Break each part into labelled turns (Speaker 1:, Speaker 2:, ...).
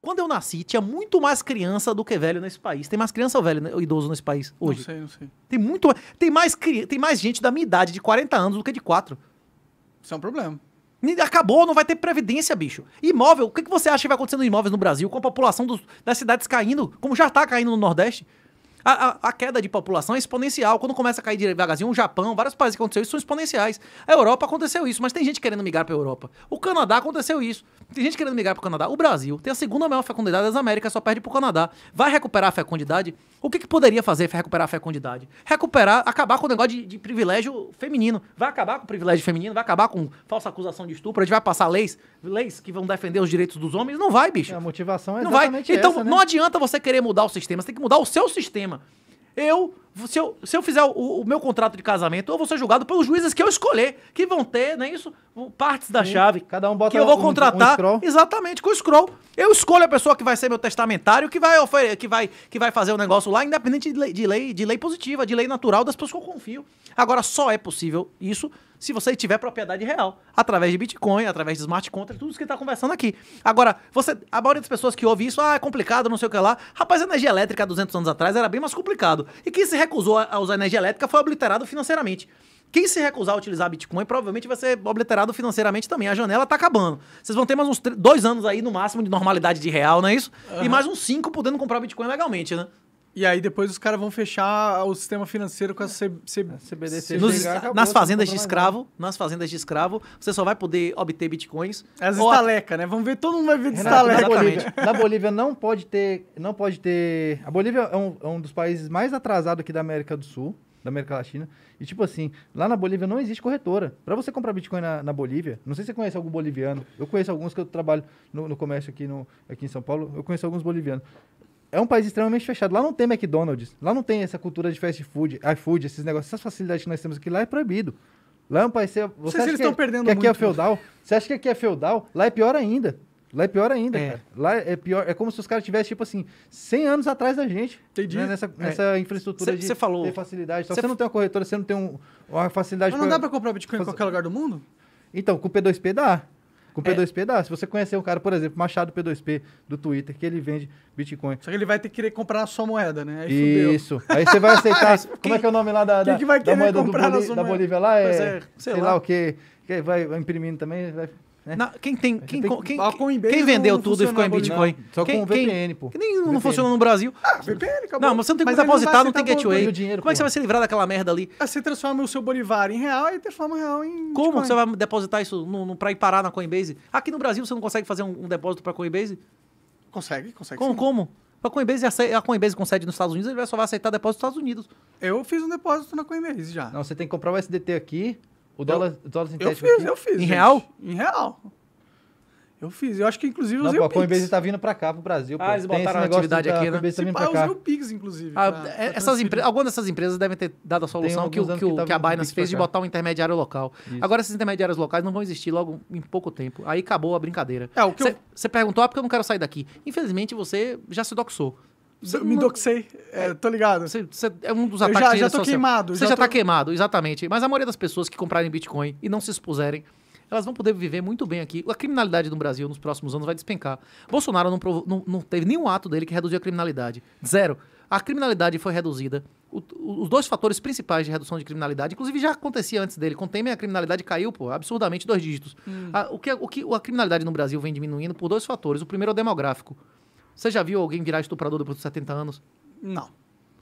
Speaker 1: Quando eu nasci, tinha muito mais criança do que velho nesse país. Tem mais criança ou velho né, ou idoso nesse país hoje? Não sei, não sei. Tem muito tem mais tem mais gente da minha idade de 40 anos do que de 4. Isso é um problema. Acabou, não vai ter previdência, bicho. Imóvel, o que, que você acha que vai acontecer nos imóveis no Brasil com a população dos, das cidades caindo, como já está caindo no Nordeste? A, a, a, queda de população é exponencial. Quando começa a cair devagarzinho, o Japão, vários países que aconteceu isso são exponenciais. A Europa aconteceu isso, mas tem gente querendo migrar para a Europa. O Canadá aconteceu isso. Tem gente querendo migrar para o Canadá. O Brasil tem a segunda maior fecundidade das Américas, só perde para o Canadá. Vai recuperar a fecundidade? O que, que poderia fazer para recuperar a fecundidade? Recuperar, acabar com o negócio de, de, privilégio feminino. Vai acabar com o privilégio feminino, vai acabar com falsa acusação de estupro, a gente vai passar leis, leis que vão defender os direitos dos homens. Não vai, bicho. É, a
Speaker 2: motivação é não vai. Então, essa, né? não
Speaker 1: adianta você querer mudar o sistema, você tem que mudar o seu sistema. Eu se eu, se eu fizer o, o, meu contrato de casamento, eu vou ser julgado pelos juízes que eu escolher, que vão ter, não é isso? Partes da Sim, chave. Cada um bota Que eu vou contratar. Um, um exatamente, com o scroll. Eu escolho a pessoa que vai ser meu testamentário, que vai, ofere, que vai, que vai fazer o negócio lá, independente de lei, de lei, de lei positiva, de lei natural das pessoas que eu confio. Agora, só é possível isso se você tiver propriedade real, através de Bitcoin, através de smart contract, tudo isso que está conversando aqui. Agora, você, a maioria das pessoas que ouve isso, ah, é complicado, não sei o que lá. Rapaz, a energia elétrica há 200 anos atrás era bem mais complicado. E quem se recusou a usar energia elétrica foi obliterado financeiramente. Quem se recusar a utilizar Bitcoin provavelmente vai ser obliterado financeiramente também. A janela tá acabando. Vocês vão ter mais uns dois anos aí no máximo de normalidade de real, não é isso? Uhum. E mais uns cinco podendo comprar Bitcoin legalmente, né? E aí depois os caras vão fechar
Speaker 3: o sistema financeiro com a, C, C, a é, CBDC. Nos, chegar, nas fazendas de escravo,
Speaker 1: nas fazendas de escravo, você só vai poder obter bitcoins. As é, estaleca, né? Vamos ver, todo mundo vai ver de estaleca. Na Bolívia,
Speaker 2: na Bolívia não pode ter, não pode ter. A Bolívia é um, é um dos países mais atrasados aqui da América do Sul, da América Latina. E tipo assim, lá na Bolívia não existe corretora. Para você comprar Bitcoin na, na, Bolívia, não sei se você conhece algum boliviano. Eu conheço alguns que eu trabalho no, no comércio aqui, no, aqui em São Paulo. Eu conheço alguns bolivianos é um país extremamente fechado. Lá não tem McDonald's, lá não tem essa cultura de fast food, iFood, esses negócios, essas facilidades que nós temos aqui lá é proibido. Lá é um país. Você acha eles que, estão é, perdendo que aqui é muito. é feudal? Você acha que aqui é feudal? Lá é pior ainda. Lá é pior ainda, é. cara. Lá é pior. É como se os caras tivessem, tipo assim, 100 anos atrás da gente. Entendi. Né? Nessa, é. nessa infraestrutura cê, de cê falou. ter facilidade. você não tem uma corretora, você não tem um, uma facilidade... Mas não pra... dá pra comprar Bitcoin Faz... em qualquer lugar do mundo? Então, com o P2P dá. Com P2P é. dá. Se você conhecer um cara, por exemplo, Machado P2P do Twitter, que ele vende Bitcoin. Só que ele vai ter que querer comprar a sua moeda, né? Aí Isso. Aí você vai aceitar. quem, como é que é o nome lá da, da, que que da moeda, do Boli, da Bolívia lá? É, é, sei, sei, lá. o quê. Que vai, vai imprimindo também. Vai... Né? Na, quem tem, quem, tem quem, ah, quem, quem, vendeu tudo e ficou em Bitcoin? Não, só quem, com VPN, pô. Que nem VPN. não funciona no Brasil. Ah, VPN, acabou. Não, mas você não tem como depositar, não tem gateway.
Speaker 1: Dinheiro, como é que você vai se livrar daquela merda ali? Ah, você transforma o seu Bolivar em real e transforma o real em. Como Bitcoin? você vai depositar isso no, no, pra ir parar na Coinbase? Aqui no Brasil você não consegue fazer um, um depósito pra Coinbase? Consegue, consegue. como? A Coinbase, a Coinbase com sede nos Estados Unidos, ele só vai aceitar depósito nos Estados Unidos.
Speaker 2: Eu fiz um depósito na Coinbase já. Não, você tem que comprar o SDT aqui, o dólar, eu, dólar sintético. Eu fiz, aqui, eu fiz. Em gente, real? Em real. Eu fiz. Eu acho que, inclusive, eu usei não, o Pix. em vez de tá vindo para
Speaker 1: cá, pro Brasil. Ah, pô. eles botaram a atividade aqui, né? Se pá, tipo, ah, eu usei o Pix, inclusive. Ah, pra, é, essas pra algumas dessas empresas devem ter dado a solução que, que, que, tá que a Binance fez de botar um intermediário local. Isso. Agora, esses intermediários locais não vão existir logo em pouco tempo. Aí acabou a brincadeira. Você é, eu... perguntou, ah, porque eu não quero sair daqui. Infelizmente, você já se doxou. Você me doxei, é, é, tô ligado. Você, você é um dos ataques. Eu já, já tô queimado. Você já, já tá tô... tá queimado, exatamente. Mas a maioria das pessoas que comprarem Bitcoin e não se expuserem, elas vão poder viver muito bem aqui. A criminalidade no Brasil nos próximos anos vai despencar. Bolsonaro não, provo... não, não teve nenhum ato dele que reduziu a criminalidade. Zero. A criminalidade foi reduzida. O, os dois fatores principais de redução de criminalidade, inclusive já acontecia antes dele, com Temer a criminalidade caiu, pô, absurdamente dois dígitos. Hum. A, o, que, o que a criminalidade no Brasil vem diminuindo por dois fatores. O primeiro é o demográfico. Você já viu alguém virar estuprador depois de 70 anos? Não.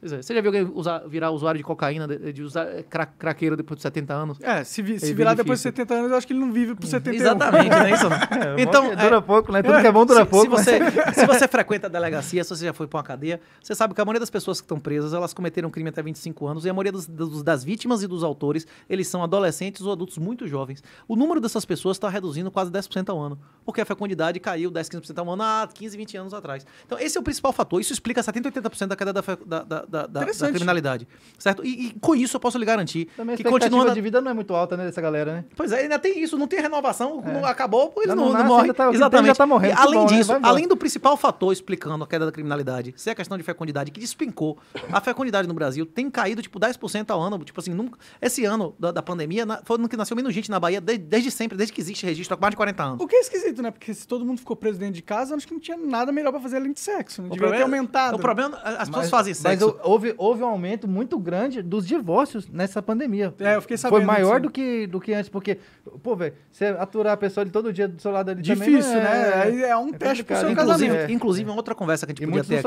Speaker 1: Pois é. Você já viu alguém usar, virar usuário de cocaína, de, de usar é, cra, craqueiro depois de 70 anos? É, se, vi, é se virar difícil. depois de
Speaker 3: 70 anos, eu acho que ele não vive por 70 uhum. anos. Exatamente, né? Isso, é, então, é, dura pouco, né? Tudo é. que é bom dura se, pouco. Se você, né? se você frequenta
Speaker 1: a delegacia, se você já foi para uma cadeia, você sabe que a maioria das pessoas que estão presas, elas cometeram crime até 25 anos e a maioria dos, dos, das vítimas e dos autores, eles são adolescentes ou adultos muito jovens. O número dessas pessoas está reduzindo quase 10% ao ano, porque a fecundidade caiu 10, 15% ao ano há 15, 20 anos atrás. Então, esse é o principal fator. Isso explica 70, 80% da queda da, da, da da, da, da criminalidade. Certo? E, e, com isso eu posso lhe garantir Também a que continuando de
Speaker 2: vida não é muito alta, né, dessa galera, né?
Speaker 1: Pois é, ainda tem isso, não tem renovação, é. não, acabou, eles não, não, não morrem. Tá, Exatamente. Já tá morrendo, e, tá além bom, né? disso, né? além do principal fator explicando a queda da criminalidade, ser a questão de fecundidade que despencou. A fecundidade no Brasil tem caído tipo 10% ao ano, tipo assim, nunca, esse ano da, da pandemia na, foi no que nasceu menos gente na Bahia desde, desde sempre, desde que existe registro, há mais de 40 anos.
Speaker 3: O que é esquisito, né? Porque se todo mundo ficou preso dentro de casa, acho que não tinha nada
Speaker 2: melhor para fazer além de sexo, não né? o devia problema, ter é- aumentado. O problema é as pessoas fazem sexo houve, houve um aumento muito grande dos divórcios nessa pandemia. É, eu fiquei sabendo. Foi maior do que, do que antes, porque, pô, velho, você aturar a pessoa de todo dia do seu lado ali Difícil, também, né? É, é um é teste pro seu inclusive, casamento. É.
Speaker 1: Inclusive, uma outra conversa que a gente e podia ter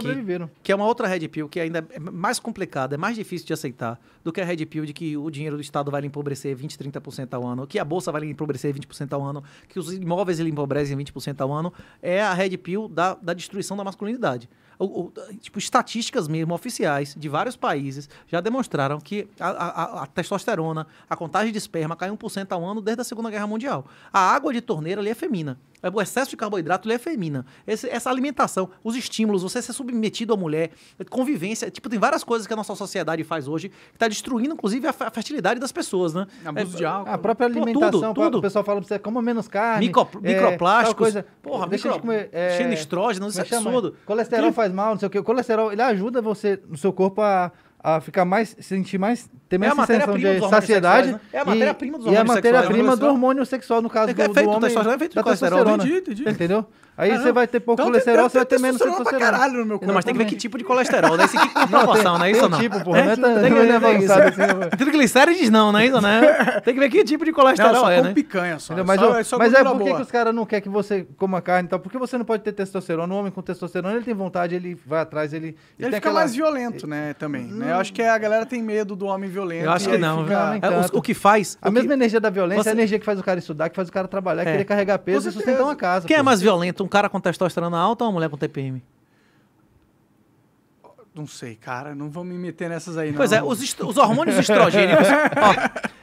Speaker 1: aqui, que é uma outra red pill que ainda é mais complicada, é mais difícil de aceitar do que a red pill de que o dinheiro do Estado vai lhe empobrecer 20, 30% ao ano, que a bolsa vai lhe empobrecer 20% ao ano, que os imóveis lhe empobrecem 20% ao ano, é a red pill da, da destruição da masculinidade o, tipo, estatísticas mesmo, oficiais, de vários países, já demonstraram que a, a, a testosterona, a contagem de esperma cai 1% ao ano desde a Segunda Guerra Mundial. A água de torneira ali é feminina. É, o excesso de carboidrato é feminina. Esse, essa alimentação, os estímulos, você ser submetido à mulher, convivência. Tipo, tem várias coisas que a nossa sociedade faz hoje que está destruindo, inclusive, a, a, fertilidade das pessoas, né? Abuso é, de álcool. A própria alimentação. Pô, tudo, tudo. O
Speaker 2: pessoal fala pra você, coma menos carne. Micro, é, microplásticos. Coisa, porra, deixa micro, de comer, é, cheio de estrógeno, isso é, é absurdo. Colesterol que... faz mal, não sei o quê. O colesterol, ele ajuda você, no seu corpo, a a ficar mais, sentir mais, ter é mais é sensação de saciedade. né? É a matéria-prima dos é hormônios sexuais. E a matéria-prima né, do hormônio sexual, no caso é, é do, do homem. É feito da do colesterol, entendi, entendi. Entendeu? Aí você ah, vai ter pouco então, colesterol, você vai ter menos testosterona. caralho no meu corpo. Não, mas tem que ver que tipo de colesterol, né? Isso proporção, não é isso não? tipo, porra. É, tem
Speaker 1: que ver avançado assim. Triglicérides não, não é isso, né? Tem que ver que tipo de colesterol não, é, né? picanha só. Mas, só, eu, é só mas é por que os
Speaker 2: caras não querem que você coma carne e tal? Porque você não pode ter testosterona. Um homem com testosterona, ele tem vontade, ele vai atrás, ele... Ele, ele fica aquela... mais violento, né, também. Hum. Né? Eu hum. acho que a galera tem medo do homem violento. Eu acho que não. É, o que faz... A mesma energia da violência é a energia que faz o cara estudar, que faz o cara trabalhar, é. querer carregar peso e sustentar uma casa. Quem é mais
Speaker 1: violento? cara com testosterona alta ou uma mulher com TPM?
Speaker 3: Não sei, cara. Não vou me meter nessas aí, não. Pois é, os, os hormônios estrogênicos.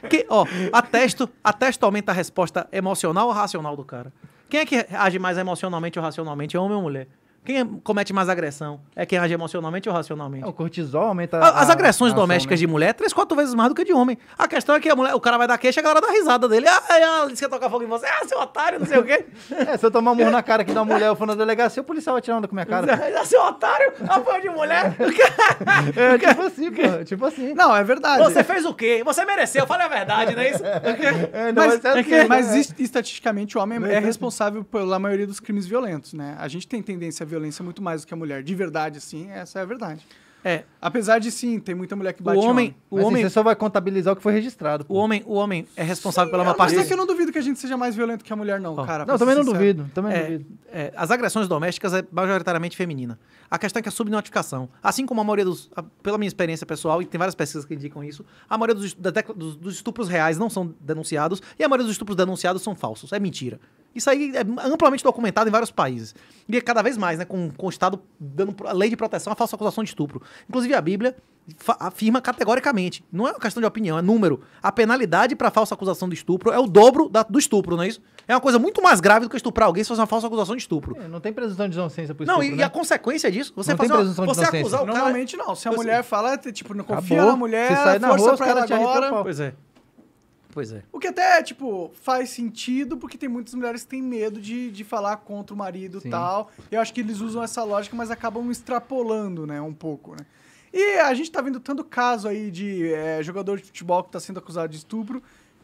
Speaker 3: ó, que, ó, a
Speaker 1: testo, a testo aumenta a resposta emocional ou racional do cara? Quem é que age mais emocionalmente ou racionalmente, homem ou mulher? Quem é, comete mais agressão? É quem age emocionalmente ou racionalmente? É, o
Speaker 2: cortisol aumenta. A, a, as agressões a domésticas de
Speaker 1: mulher, é três, quatro vezes mais do que de homem. A questão é que a mulher, o cara vai dar queixa e a galera dá risada dele. Ah, ela ah, ah, disse que ia tocar fogo em você. Ah, seu otário, não sei o
Speaker 2: quê. é, se eu tomar um murro na cara aqui da mulher, eu for na delegacia, o policial vai tirar onda com minha cara. ah,
Speaker 1: seu otário, apoio ah, de
Speaker 2: mulher. é, tipo assim, pô. Tipo assim.
Speaker 1: Não, é verdade. Você fez o quê? Você mereceu, fala a verdade, não é isso? É, não, mas, é, assim, é né? mas
Speaker 3: estatisticamente o homem é assim. responsável pela maioria dos crimes violentos, né? A gente tem tendência a violência muito mais do que a mulher. De verdade, sim, essa é a verdade. É. Apesar de sim, tem muita mulher que bate o homem. O homem assim, você só
Speaker 1: vai contabilizar o que foi registrado. Pô. O homem, o homem é responsável sim, pela uma parte. Mas é que eu não duvido que a gente seja mais violento que a mulher, não, oh. cara. Não, também não duvido. Também é, duvido. É, as agressões domésticas é majoritariamente feminina. A questão é que a é subnotificação, assim como a maioria dos, a, pela minha experiência pessoal e tem várias pesquisas que indicam isso, a maioria dos, da, dos, dos estupros reais não são denunciados e a maioria dos estupros denunciados são falsos. É mentira. Isso aí é amplamente documentado em vários países. E é cada vez mais, né? Com, com o Estado dando lei de proteção à falsa acusação de estupro. Inclusive, a Bíblia afirma categoricamente, não é uma questão de opinião, é número. A penalidade para falsa acusação de estupro é o dobro da, do estupro, não é isso? É uma coisa muito mais grave do que estuprar alguém se fosse uma falsa acusação de estupro.
Speaker 2: É, não tem presunção de inocência por isso. Não,
Speaker 1: e, né? e, a
Speaker 3: consequência disso, você não fazer uma, você inocência. acusar o cara... Normalmente não, se a mulher fala, tipo, não confia Acabou. na mulher, você sai na força rua, pra ela agora... Pois
Speaker 1: é. Pois é.
Speaker 3: O que até, tipo, faz sentido, porque tem muitas mulheres que têm medo de, de falar contra o marido e tal. Eu acho que eles usam essa lógica, mas acabam extrapolando, né, um pouco, né? E a gente tá vendo tanto caso aí de é, jogador de futebol que tá sendo acusado de estupro,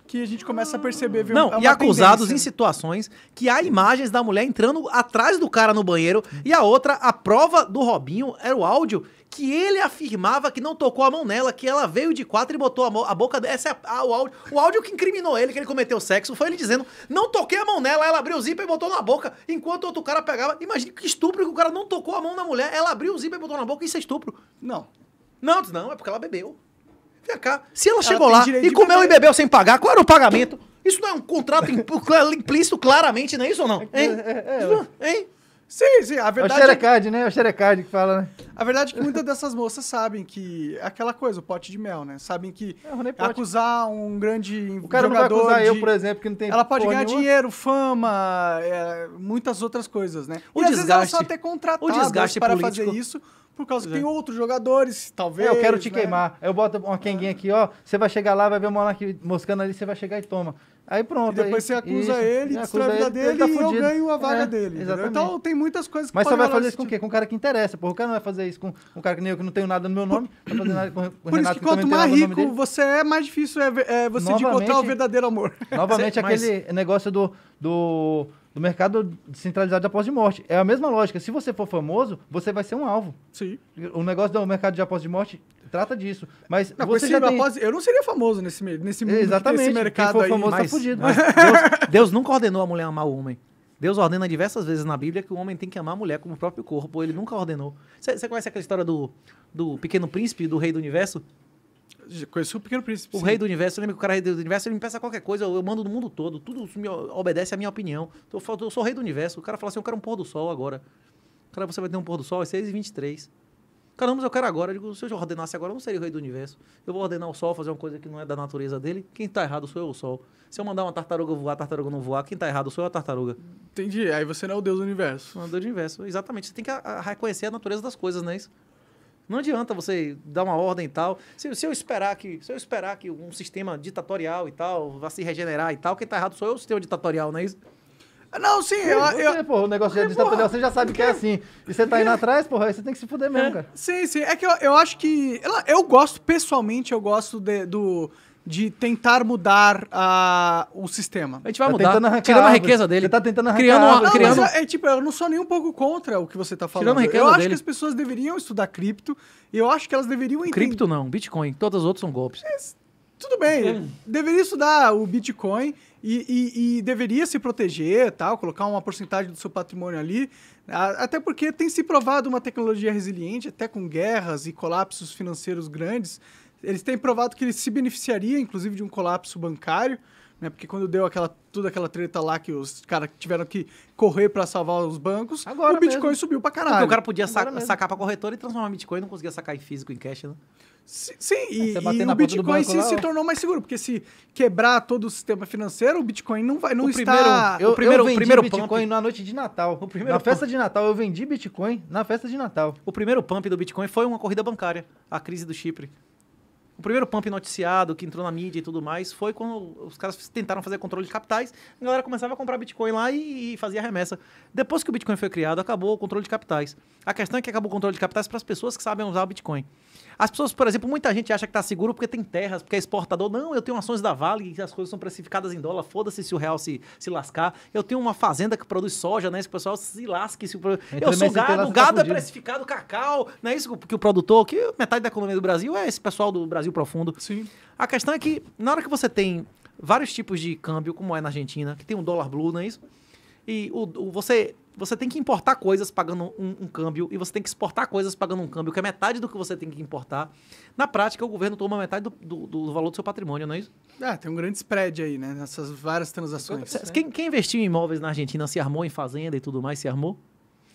Speaker 3: que a gente começa a perceber. Viu, não, é e acusados tendência. em
Speaker 1: situações que há imagens da mulher entrando atrás do cara no banheiro e a outra, a prova do Robinho era o áudio que ele afirmava que não tocou a mão nela, que ela veio de quatro e botou a, a boca. Essa é a, a, o áudio. O áudio que incriminou ele, que ele cometeu sexo, foi ele dizendo: não toquei a mão nela, ela abriu o zíper e botou na boca, enquanto outro cara pegava. Imagina que estupro que o cara não tocou a mão na mulher, ela abriu o zíper e botou na boca, isso é estupro. Não. Não, não, é porque ela bebeu.
Speaker 2: Vem cá. Se ela, ela chegou lá e comeu
Speaker 1: e bebeu sem pagar, qual era o pagamento? Isso não é um contrato implícito, claramente, não é isso ou não? É, hein? É, é, é. hein? Sim, sim, a é verdade... É o
Speaker 3: Xerecard, né? É o Xerecard que fala, né? A verdade é que muitas dessas moças sabem que... É aquela coisa, o pote de mel, né? Sabem que é, acusar um grande O cara não vai acusar de... eu, por exemplo, que não tem... Ela pode ganhar nenhuma. dinheiro, fama, é, muitas outras coisas, né? O e desgaste, às só ter para político. fazer isso... Por causa que tem é. outros jogadores, talvez. É, eu quero te né? queimar.
Speaker 2: Eu boto uma quenguinha aqui, ó. Você vai chegar lá, vai ver o Monark moscando ali, você vai chegar e toma. Aí pronto. E depois aí, você acusa isso, ele, né, destrói a vida dele tá e fudido. eu ganho a vaga é, dele. Exatamente. Então tem muitas coisas que Mas você vai fazer isso com quem? Tipo com um cara que interessa. Porra, o cara não vai fazer isso com um cara que nem eu, que não tenho nada no meu nome. Vai fazer nada com, com Por Renato, isso que quanto mais rico
Speaker 3: você é, mais difícil é, é você novamente, encontrar o verdadeiro amor.
Speaker 2: Novamente, Mas... aquele negócio do, do, do mercado descentralizado de após de morte. É a mesma lógica. Se você for famoso, você vai ser um alvo. Sim. O negócio do mercado de após de morte trata disso. Mas não, você já tem...
Speaker 3: eu não seria famoso
Speaker 1: nesse,
Speaker 2: nesse
Speaker 3: mundo, Exatamente. Nesse mercado Quem for famoso aí. tá fudido. Mas
Speaker 2: Deus,
Speaker 1: Deus nunca ordenou a mulher amar o homem. Deus ordena diversas vezes na Bíblia que o homem tem que amar a mulher como o próprio corpo. Ele nunca ordenou. Você conhece aquela história do, do pequeno príncipe, do rei do universo? Conheço o Pequeno Príncipe. O sim. rei do universo, lembra que o cara é do universo, ele me peça qualquer coisa, eu, eu mando no mundo todo, tudo me obedece à minha opinião. Eu, eu sou o rei do universo, o cara fala assim, eu quero um pôr do sol agora. Cara, você vai ter um pôr do sol às 6h23. Caramba, eu quero agora. Eu digo, se eu ordenasse agora, eu não seria o rei do universo. Eu vou ordenar o sol fazer uma coisa que não é da natureza dele. Quem está errado sou eu, o sol. Se eu mandar uma tartaruga voar, a tartaruga não voar, quem está errado sou eu, a tartaruga. Entendi. Aí você não é o deus do universo. Não é o deus do universo. Exatamente. Você tem que a, a reconhecer a natureza das coisas, não é isso? Não adianta você dar uma ordem e tal. Se, se, eu esperar que, se eu esperar que um sistema ditatorial e tal vá se regenerar e tal, quem está errado sou eu, o sistema ditatorial, não é isso? Não, sim, eu. eu... Você,
Speaker 2: é, porra, o negócio já de é, porra, você já sabe que é assim. E você tá indo é. atrás, porra, aí você tem que se fuder mesmo, cara.
Speaker 3: Sim, sim. É que eu, eu acho que. Eu, eu gosto, pessoalmente, eu gosto de, do de tentar mudar uh, o sistema. A gente vai tá mudar, tirando a riqueza dele. Ele tá tentando arrancar criando uma, não, criando... Mas, é, tipo, eu não sou nem um pouco contra o que você tá falando. Tirando a riqueza eu acho dele. que as pessoas deveriam estudar cripto e eu acho que elas deveriam entender... Cripto não, Bitcoin. Todas as outras são golpes. É, tudo bem. É. Deveria estudar o Bitcoin e, e, e, deveria se proteger, tal, colocar uma porcentagem do seu patrimônio ali, até porque tem se provado uma tecnologia resiliente, até com guerras e colapsos financeiros grandes. Eles têm provado que eles se beneficiaria, inclusive, de um colapso bancário né? Porque quando deu aquela toda aquela treta lá que os caras tiveram que correr para salvar os bancos, Agora o Bitcoin mesmo. subiu para caralho. Porque o cara podia sacar para
Speaker 1: corretora e transformar em Bitcoin, não conseguia sacar em físico em cash, né? Sim, é, e,
Speaker 3: o Bitcoin se, se, tornou mais seguro, porque se quebrar todo o sistema financeiro, o Bitcoin não vai não
Speaker 2: o primeiro, está... Eu, o primeiro, eu vendi o primeiro Bitcoin pump...
Speaker 1: na noite de Natal.
Speaker 2: O primeiro na pump... festa
Speaker 1: de Natal, eu vendi Bitcoin na festa de Natal. O primeiro pump do Bitcoin foi uma corrida bancária, a crise do Chipre. O primeiro pump noticiado que entrou na mídia e tudo mais foi quando os caras tentaram fazer controle de capitais, a galera começava a comprar Bitcoin lá e, e fazia remessa. Depois que o Bitcoin foi criado, acabou o controle de capitais. A questão é que acabou o controle de capitais para as pessoas que sabem usar o Bitcoin. As pessoas, por exemplo, muita gente acha que está seguro porque tem terras, porque é exportador. Não, eu tenho ações da Vale, que as coisas são precificadas em dólar, foda-se se o real se, se lascar. Eu tenho uma fazenda que produz soja, né? Esse pessoal se lasque. Se... eu sou gado, o tá gado é precificado, cacau, não é isso que o produtor, que metade da economia do Brasil é esse pessoal do Brasil profundo. Sim. A questão é que, na hora que você tem vários tipos de câmbio, como é na Argentina, que tem um dólar blue, não é isso? E o, o você você tem que importar coisas pagando um, um, câmbio e você tem que exportar coisas pagando um câmbio, que é metade do que você tem que importar. Na prática, o governo toma metade do, do, do valor do seu patrimônio, não é isso? É, tem um grande spread aí, né? Nessas várias transações. Quem, quem, investiu em imóveis na Argentina se armou em fazenda e tudo mais, se armou?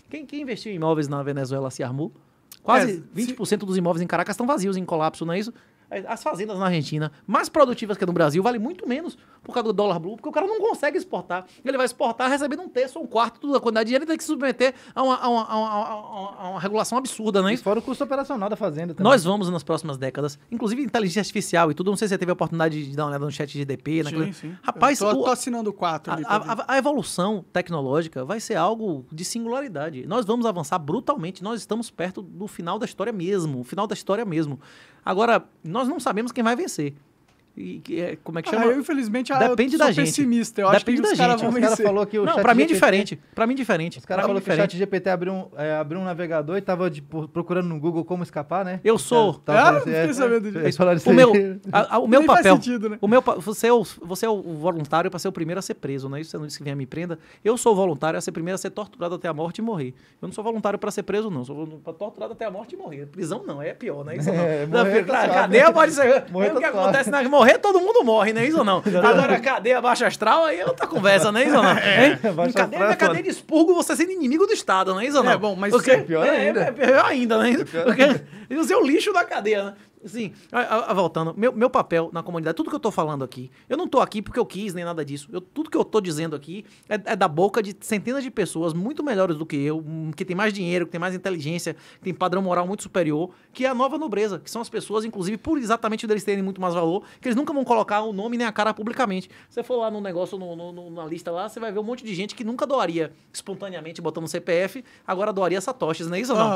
Speaker 1: Quem, quem investiu em imóveis na Venezuela se armou? Quase é, 20% se... dos imóveis em Caracas estão vazios, em colapso, não é isso? As fazendas na Argentina, mais produtivas que no Brasil, vale muito menos por causa do dólar blue, porque o cara não consegue exportar. Ele vai exportar recebendo um terço ou um quarto da quantidade de dinheiro, ele tem que se submeter a uma, a uma, a uma,
Speaker 2: a uma regulação absurda, né? Isso fora o custo operacional da fazenda também. Nós
Speaker 1: vamos, nas próximas décadas, inclusive inteligência artificial e tudo, não sei se você teve a oportunidade de dar uma olhada no chat GDP. Sim, naquele... sim. Rapaz, Eu tô, o... tô
Speaker 2: assinando quatro.
Speaker 1: Ali, a, a evolução tecnológica vai ser algo de singularidade. Nós vamos avançar brutalmente, nós estamos perto do final da história mesmo, o final da história mesmo. Agora, nós não sabemos quem vai vencer. E, é, como é que ah, chama? Ah, eu, infelizmente, Depende eu sou da gente. pessimista. Eu Depende acho que da os gente. Os caras falou que o Não, pra mim é GPT... diferente.
Speaker 2: para mim é diferente. Os caras é falaram que o chat GPT abriu um, é, abriu um navegador e tava de, tipo, procurando no Google como escapar, né? Eu sou. É, ah, assim, é, sabendo disso. O meu, a, a, o meu papel.
Speaker 1: Sentido, né? o meu, você, é o, você é o voluntário para ser o primeiro a ser preso, não é isso? Você não disse que venha me prenda. Eu sou voluntário a ser primeiro a ser torturado até a morte e morrer. Eu não sou voluntário para ser preso, não. sou torturado até a morte e morrer. Prisão não, é pior, né isso? Não. É, não, morrer, não, cara, nem a morte. É o que tá acontece na morrer morrer, todo mundo morre, né? Isso ou não? Agora, cadeia baixa astral, aí é outra conversa, né? Isso ou não? É, cadeia, astral, cadeia é de expurgo, você sendo inimigo do Estado, né? Isso ou é, não? É bom, mas o é pior é, ainda. É, é pior ainda, né? É pior Porque você é o lixo da cadeia, né? Sim, ah, ah, ah, voltando, meu, meu papel na comunidade, tudo que eu tô falando aqui, eu não tô aqui porque eu quis nem nada disso. Eu, tudo que eu tô dizendo aqui é, é, da boca de centenas de pessoas muito melhores do que eu, hum, que tem mais dinheiro, que tem mais inteligência, que tem padrão moral muito superior, que é a nova nobreza, que são as pessoas, inclusive, por exatamente eles terem muito mais valor, que eles nunca vão colocar o nome nem a cara publicamente. Você for lá no negócio, no, no, na lista lá, você vai ver um monte de gente que nunca doaria espontaneamente botando CPF, agora doaria satoshis, não é isso ou não?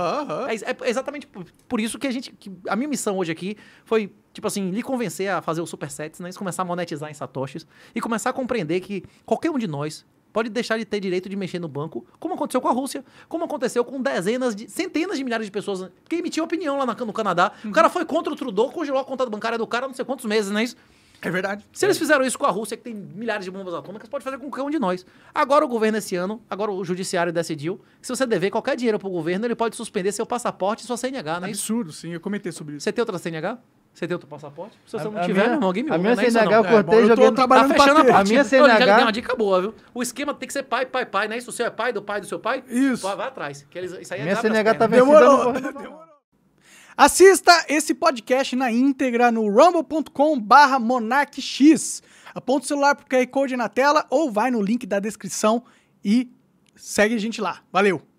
Speaker 1: É, é, exatamente por, por isso que a gente. Que a minha missão hoje aqui foi, tipo assim, lhe convencer a fazer o supersets, né? Isso começar a monetizar em satoshis e começar a compreender que qualquer um de nós pode deixar de ter direito de mexer no banco, como aconteceu com a Rússia, como aconteceu com dezenas de, centenas de milhares de pessoas que emitiam opinião lá no Canadá. Uhum. O cara foi contra o Trudeau, congelou a conta bancária do cara não sei quantos meses, não é isso? É verdade. Se eles fizeram isso com a Rússia, que tem milhares de bombas atômicas, pode fazer com qualquer um de nós. Agora o governo esse ano, agora o judiciário decidiu que se você dever qualquer dinheiro pro governo, ele pode suspender seu passaporte e sua CNH, né? Absurdo, sim. Eu comentei sobre isso. Você tem outra CNH? Você tem outro passaporte?
Speaker 2: Se você a, não tiver, minha, meu irmão, game A minha é CNH eu cortei, é, bom, Eu tô trabalhando tá fechando a A minha CNH... eu já dei uma dica
Speaker 1: boa, viu? O esquema tem que ser pai, pai, pai, né? Isso, o seu é pai do pai do seu pai? Isso. Pô, vai atrás. Que eles, isso aí é minha CNH
Speaker 3: né? tá vencida. Demorou. Demorou. Assista esse podcast na íntegra no rumble.com/barra monarchx. Aponta o celular pro QR Code na tela ou vai no link da descrição e segue a gente lá. Valeu!